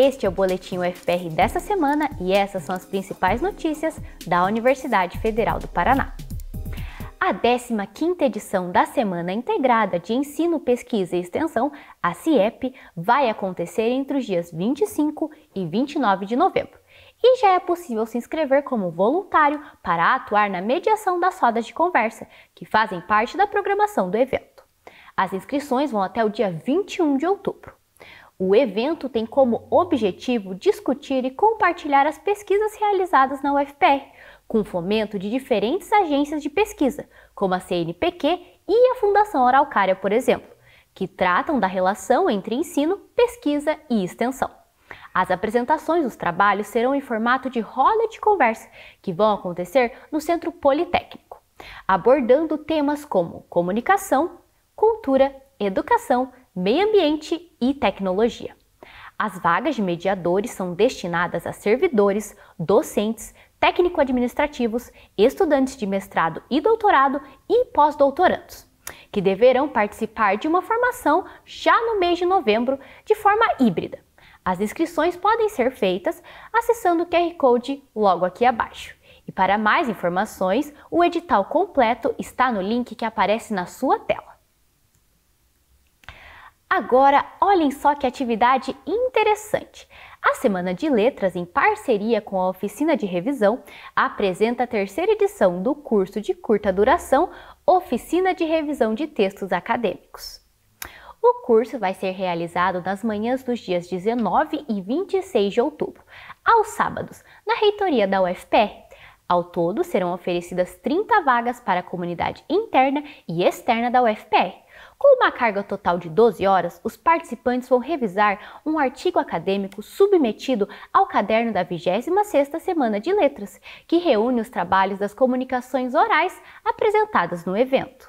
Este é o boletim UFR dessa semana e essas são as principais notícias da Universidade Federal do Paraná. A 15 edição da Semana Integrada de Ensino, Pesquisa e Extensão, a CIEP, vai acontecer entre os dias 25 e 29 de novembro. E já é possível se inscrever como voluntário para atuar na mediação das rodas de conversa, que fazem parte da programação do evento. As inscrições vão até o dia 21 de outubro. O evento tem como objetivo discutir e compartilhar as pesquisas realizadas na UFPR, com fomento de diferentes agências de pesquisa, como a CNPq e a Fundação Araucária, por exemplo, que tratam da relação entre ensino, pesquisa e extensão. As apresentações dos trabalhos serão em formato de roda de conversa, que vão acontecer no Centro Politécnico, abordando temas como comunicação, cultura, educação meio ambiente e tecnologia. As vagas de mediadores são destinadas a servidores, docentes, técnico-administrativos, estudantes de mestrado e doutorado e pós-doutorandos, que deverão participar de uma formação já no mês de novembro de forma híbrida. As inscrições podem ser feitas acessando o QR Code logo aqui abaixo. E para mais informações, o edital completo está no link que aparece na sua tela. Agora, olhem só que atividade interessante. A Semana de Letras, em parceria com a Oficina de Revisão, apresenta a terceira edição do curso de curta duração Oficina de Revisão de Textos Acadêmicos. O curso vai ser realizado nas manhãs dos dias 19 e 26 de outubro, aos sábados, na reitoria da UFPR. Ao todo, serão oferecidas 30 vagas para a comunidade interna e externa da UFPR com uma carga total de 12 horas, os participantes vão revisar um artigo acadêmico submetido ao caderno da 26ª Semana de Letras, que reúne os trabalhos das comunicações orais apresentadas no evento.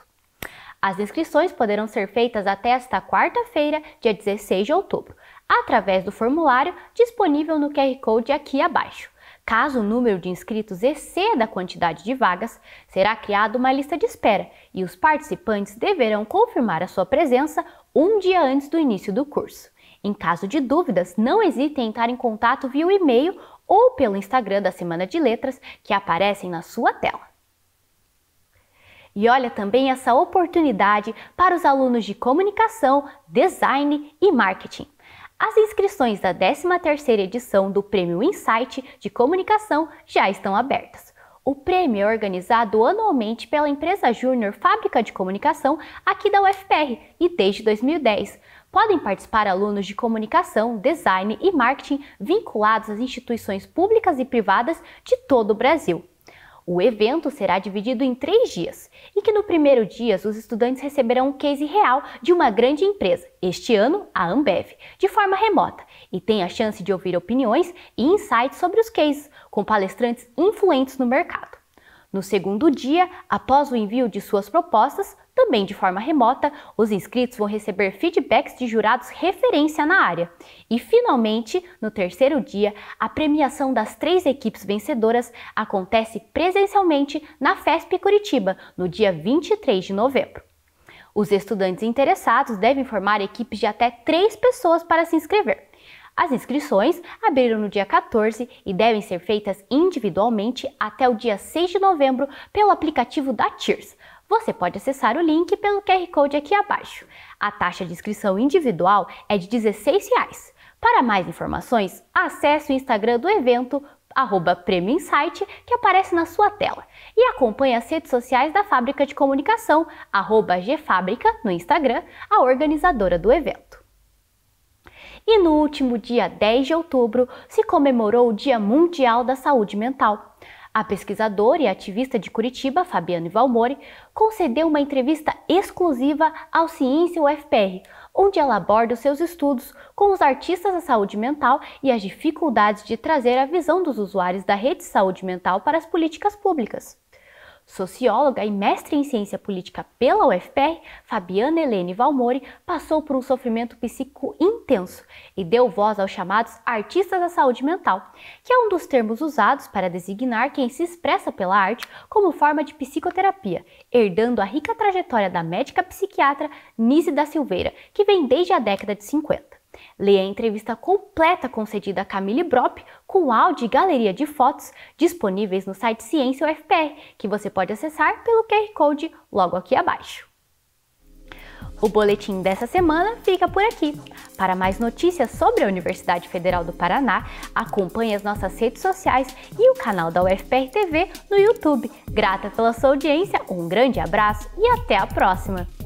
As inscrições poderão ser feitas até esta quarta-feira, dia 16 de outubro, através do formulário disponível no QR Code aqui abaixo. Caso o número de inscritos exceda a quantidade de vagas, será criada uma lista de espera e os participantes deverão confirmar a sua presença um dia antes do início do curso. Em caso de dúvidas, não hesite em entrar em contato via e-mail ou pelo Instagram da Semana de Letras, que aparecem na sua tela. E olha também essa oportunidade para os alunos de comunicação, design e marketing. As inscrições da 13ª edição do Prêmio Insight de Comunicação já estão abertas. O prêmio é organizado anualmente pela empresa Júnior Fábrica de Comunicação aqui da UFR e desde 2010. Podem participar alunos de comunicação, design e marketing vinculados às instituições públicas e privadas de todo o Brasil. O evento será dividido em três dias, em que no primeiro dia os estudantes receberão um case real de uma grande empresa, este ano a Ambev, de forma remota, e tem a chance de ouvir opiniões e insights sobre os cases, com palestrantes influentes no mercado. No segundo dia, após o envio de suas propostas, também de forma remota, os inscritos vão receber feedbacks de jurados referência na área. E finalmente, no terceiro dia, a premiação das três equipes vencedoras acontece presencialmente na FESP Curitiba, no dia 23 de novembro. Os estudantes interessados devem formar equipes de até três pessoas para se inscrever. As inscrições abriram no dia 14 e devem ser feitas individualmente até o dia 6 de novembro pelo aplicativo da TIRS. Você pode acessar o link pelo QR Code aqui abaixo. A taxa de inscrição individual é de R$ reais. Para mais informações, acesse o Instagram do evento arroba Insight, que aparece na sua tela. E acompanhe as redes sociais da Fábrica de Comunicação, arroba Gfábrica, no Instagram, a organizadora do evento. E no último dia 10 de outubro, se comemorou o Dia Mundial da Saúde Mental. A pesquisadora e ativista de Curitiba, Fabiana Valmore, concedeu uma entrevista exclusiva ao Ciência UFR, onde ela aborda os seus estudos com os artistas da saúde mental e as dificuldades de trazer a visão dos usuários da rede de saúde mental para as políticas públicas. Socióloga e mestre em ciência política pela UFPR, Fabiana Helene Valmori passou por um sofrimento psíquico intenso e deu voz aos chamados artistas da saúde mental, que é um dos termos usados para designar quem se expressa pela arte como forma de psicoterapia, herdando a rica trajetória da médica psiquiatra Nise da Silveira, que vem desde a década de 50. Leia a entrevista completa concedida a Camille Brop com áudio e galeria de fotos disponíveis no site Ciência UFPR, que você pode acessar pelo QR Code logo aqui abaixo. O boletim dessa semana fica por aqui. Para mais notícias sobre a Universidade Federal do Paraná, acompanhe as nossas redes sociais e o canal da UFPR TV no YouTube. Grata pela sua audiência, um grande abraço e até a próxima!